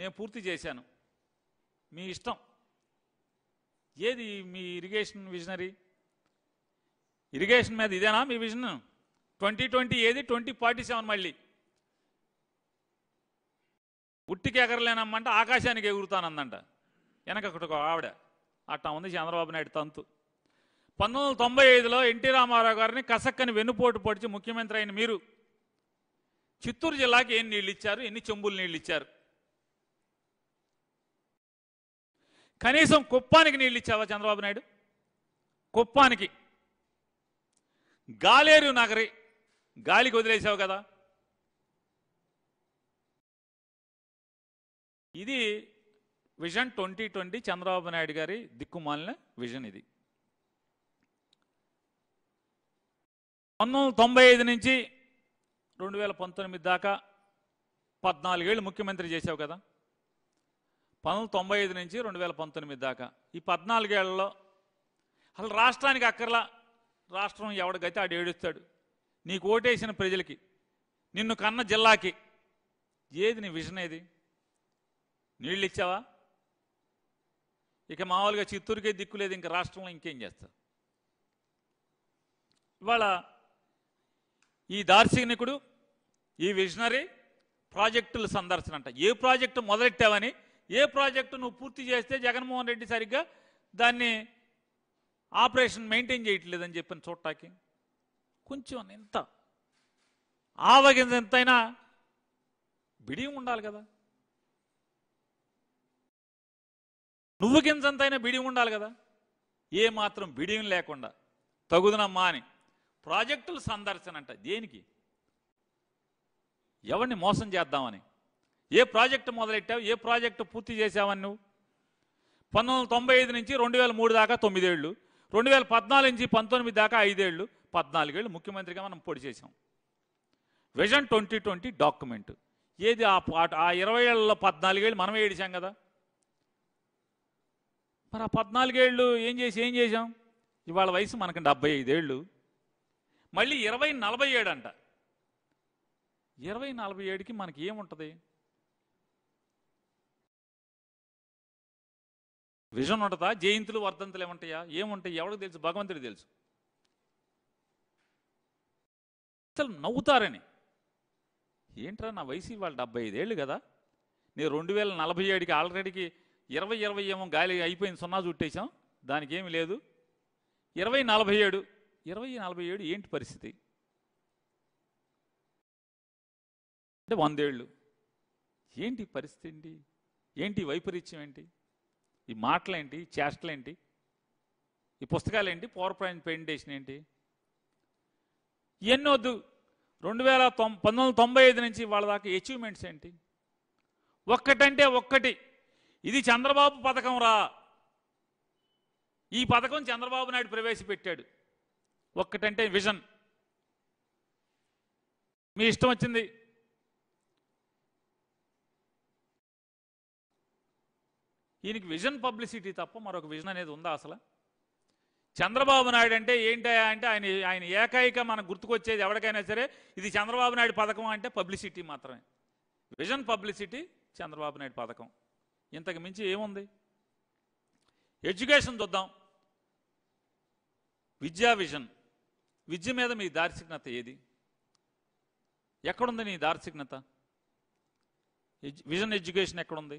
నేను పూర్తి చేశాను మీ ఇష్టం ఏది మీ ఇరిగేషన్ విజనరీ ఇరిగేషన్ మీద ఇదేనా మీ విజన్ ట్వంటీ ట్వంటీ ఏది ట్వంటీ ఫార్టీ సెవెన్ మళ్ళీ ఉట్టికి ఎగరలేనమ్మంటే ఆకాశానికి ఎగురుతానందంట వెనక ఒక ఆవిడ అట్టా ఉంది చంద్రబాబు నాయుడు తంతు పంతొమ్మిది వందల తొంభై ఐదులో ఎన్టీ రామారావు గారిని కసక్కని వెన్నుపోటు పొడిచి ముఖ్యమంత్రి అయిన మీరు చిత్తూరు జిల్లాకి ఎన్ని నీళ్ళు ఇచ్చారు ఎన్ని చెంబులు నీళ్ళు ఇచ్చారు కనీసం కుప్పానికి నీళ్ళు ఇచ్చావా చంద్రబాబు నాయుడు కుప్పానికి గాలేరు నగరి గాలికి వదిలేసావు కదా ఇది vision twenty twenty Chandrababu Naidu గారి దిక్కుమాలిన విజన్ ఇది పంతొమ్మిది తొంభై ఐదు నుంచి రెండు వేల పంతొమ్మిది దాకా పద్నాలుగేళ్ళు ముఖ్యమంత్రి చేసావు కదా పంతొమ్మిది తొంభై ఐదు నుంచి రెండు వేల పంతొమ్మిది దాకా ఈ పద్నాలుగేళ్లలో అసలు రాష్ట్రానికి అక్కర్లా రాష్ట్రం ఎవడికైతే ఆడు ఏడుస్తాడు నీకు ఓటేసిన ప్రజలకి నిన్ను కన్న జిల్లాకి ఏది నీ విజన్ ఏది నీళ్ళు ఇచ్చావా ఇక మామూలుగా చిత్తూరుకే దిక్కు లేదు ఇంక రాష్ట్రంలో ఇంకేం చేస్తా ఇవాళ ఈ దార్శనికుడు ఈ విజనరీ ప్రాజెక్టులు సందర్శన అంట ఏ ప్రాజెక్టు మొదలెట్టావని ఏ ప్రాజెక్టు నువ్వు పూర్తి చేస్తే జగన్మోహన్ రెడ్డి సరిగ్గా దాన్ని ఆపరేషన్ మెయింటైన్ చేయట్లేదని చెప్పిన చోటాకి కొంచెం ఎంత ఆవగింజ ఎంతైనా బిడియం ఉండాలి కదా నువ్వు గింజంతైనా బిడియం ఉండాలి కదా ఏ మాత్రం బిడియం లేకుండా తగుదన అని ప్రాజెక్టులు సందర్శన అంట దేనికి ఎవరిని మోసం చేద్దామని ఏ ప్రాజెక్టు మొదలెట్టావు ఏ ప్రాజెక్టు పూర్తి చేసావు నువ్వు పంతొమ్మిది తొంభై ఐదు నుంచి రెండు వేల మూడు దాకా తొమ్మిదేళ్ళు రెండు వేల పద్నాలుగు నుంచి పంతొమ్మిది దాకా ఐదేళ్ళు పద్నాలుగేళ్ళు ముఖ్యమంత్రిగా మనం పొడి చేసాం విజన్ ట్వంటీ ట్వంటీ డాక్యుమెంట్ ఏది ఆ ఆ ఇరవై ఏళ్ళలో పద్నాలుగేళ్ళు మనమే ఏడిచాం కదా మరి ఆ పద్నాలుగేళ్ళు ఏం చేసి ఏం చేసాం ఇవాళ వయసు మనకు డెబ్బై ఐదేళ్ళు మళ్ళీ ఇరవై నలభై ఏడు అంట ఇరవై నలభై ఏడుకి మనకి ఏముంటుంది విజన్ ఉంటుందా జయంతులు వర్ధంతులు ఏముంటాయా ఏముంటాయి ఎవరికి తెలుసు భగవంతుడికి తెలుసు అసలు నవ్వుతారని ఏంట్రా నా వయసు వాళ్ళు డెబ్బై ఐదేళ్ళు కదా నేను రెండు వేల నలభై ఏడుకి ఆల్రెడీకి ఇరవై ఇరవై ఏమో గాలి అయిపోయింది సున్నా చుట్టేసాం దానికి ఏమి లేదు ఇరవై నలభై ఏడు ఇరవై నలభై ఏడు ఏంటి పరిస్థితి అంటే వందేళ్ళు ఏంటి పరిస్థితి ఏంటి ఏంటి వైపరీత్యం ఏంటి ఈ మాటలేంటి చేష్టలేంటి ఈ పుస్తకాలేంటి పవర్ పాయింట్ ప్రెజెంటేషన్ ఏంటి ఇవన్నీ వద్దు రెండు వేల తొం పంతొమ్మిది వందల తొంభై ఐదు నుంచి వాళ్ళ దాకా అచీవ్మెంట్స్ ఏంటి ఒక్కటంటే ఒక్కటి ఇది చంద్రబాబు పథకం రా ఈ పథకం చంద్రబాబు నాయుడు ప్రవేశపెట్టాడు ఒక్కటంటే విజన్ మీ ఇష్టం వచ్చింది ఈయనకి విజన్ పబ్లిసిటీ తప్ప మరొక విజన్ అనేది ఉందా అసలు చంద్రబాబు నాయుడు అంటే ఏంటయా అంటే ఆయన ఆయన ఏకైక మనకు గుర్తుకొచ్చేది ఎవరికైనా సరే ఇది చంద్రబాబు నాయుడు పథకం అంటే పబ్లిసిటీ మాత్రమే విజన్ పబ్లిసిటీ చంద్రబాబు నాయుడు పథకం ఇంతకు మించి ఏముంది ఎడ్యుకేషన్ చూద్దాం విద్యా విజన్ విద్య మీద మీ దార్శనికత ఏది ఎక్కడుంది నీ దార్శనికత విజన్ ఎడ్యుకేషన్ ఎక్కడుంది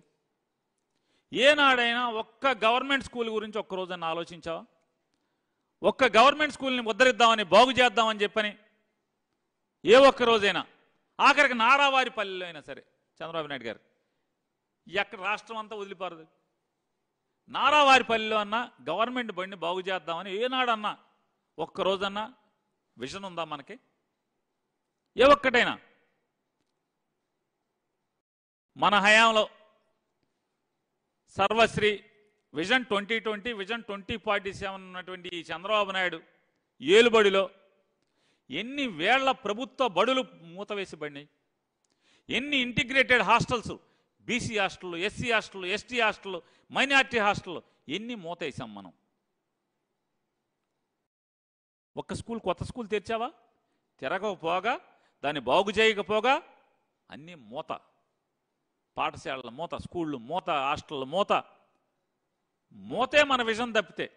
ఏనాడైనా ఒక్క గవర్నమెంట్ స్కూల్ గురించి రోజైనా ఆలోచించావా ఒక్క గవర్నమెంట్ స్కూల్ని ముద్దరిద్దామని బాగు చేద్దామని చెప్పని ఏ ఒక్కరోజైనా ఆఖరికి నారావారి పల్లెలో అయినా సరే చంద్రబాబు నాయుడు గారు ఎక్కడ రాష్ట్రం అంతా వదిలిపారదు పల్లెలో అన్నా గవర్నమెంట్ బండిని బాగు చేద్దామని ఏనాడన్నా ఒక్కరోజన్నా విజన్ ఉందా మనకి ఏ ఒక్కటైనా మన హయాంలో సర్వశ్రీ vision twenty twenty vision twenty forty seven ఉన్నటువంటి ఈ చంద్రబాబు నాయుడు ఏలుబడిలో ఎన్ని వేళ్ల ప్రభుత్వ బడులు మూతవేసిబడినాయి ఎన్ని ఇంటిగ్రేటెడ్ హాస్టల్స్ బీసీ హాస్టళ్ళు ఎస్సీ హాస్టళ్ళు ఎస్టీ హాస్టళ్ళు మైనార్టీ హాస్టళ్ళు ఎన్ని మూతేసాం మనం ఒక్క స్కూల్ కొత్త స్కూల్ తెరిచావా తిరగకపోగా దాన్ని బాగు చేయకపోగా అన్నీ మూత పాఠశాలల మూత స్కూళ్ళు మూత హాస్టళ్ళ మూత మూతే మన విజన్ తప్పితే